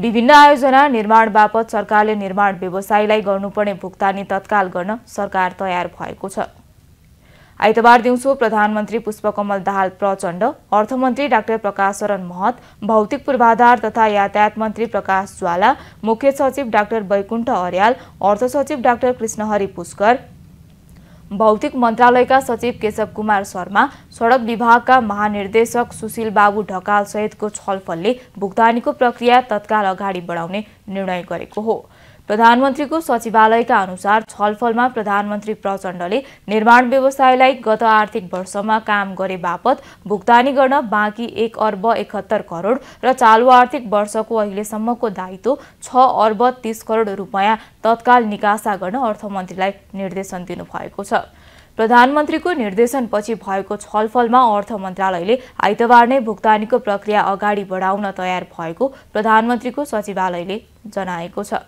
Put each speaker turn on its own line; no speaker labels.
विभिन्न आयोजना निर्माण बापत सरकारले निर्माण व्यवसायीलाई गर्नुपर्ने भुक्तानी तत्काल गर्न सरकार तयार भएको छ आइतबार दिउँसो प्रधानमन्त्री पुष्पकमल दाहाल प्रचण्ड अर्थमन्त्री डाक्टर प्रकाश शरण महत भौतिक पूर्वाधार तथा यातायात मन्त्री प्रकाश ज्वाला मुख्य सचिव डाक्टर वैकुण्ठ अर्याल अर्थ सचिव डाक्टर कृष्णहरि पुष्कर भौतिक मन्त्रालयका सचिव केशव कुमार शर्मा सडक विभागका महानिर्देशक सुशील बाबु सहितको छलफलले भुक्तानीको प्रक्रिया तत्काल अगाडि बढाउने निर्णय गरेको हो प्रधानमन्त्रीको सचिवालयका अनुसार छलफलमा प्रधानमन्त्री प्रचण्डले निर्माण व्यवसायलाई गत आर्थिक वर्षमा काम गरे बापत भुक्तानी गर्न बाँकी एक अर्ब एकहत्तर करोड र चालु आर्थिक वर्षको अहिलेसम्मको दायित्व छ अर्ब तीस करोड रुपियाँ तत्काल निकासा गर्न अर्थमन्त्रीलाई निर्देशन दिनुभएको छ प्रधानमन्त्रीको निर्देशनपछि भएको छलफलमा अर्थ मन्त्रालयले आइतबार नै भुक्तानीको प्रक्रिया अगाडि बढाउन तयार भएको प्रधानमन्त्रीको सचिवालयले जनाएको छ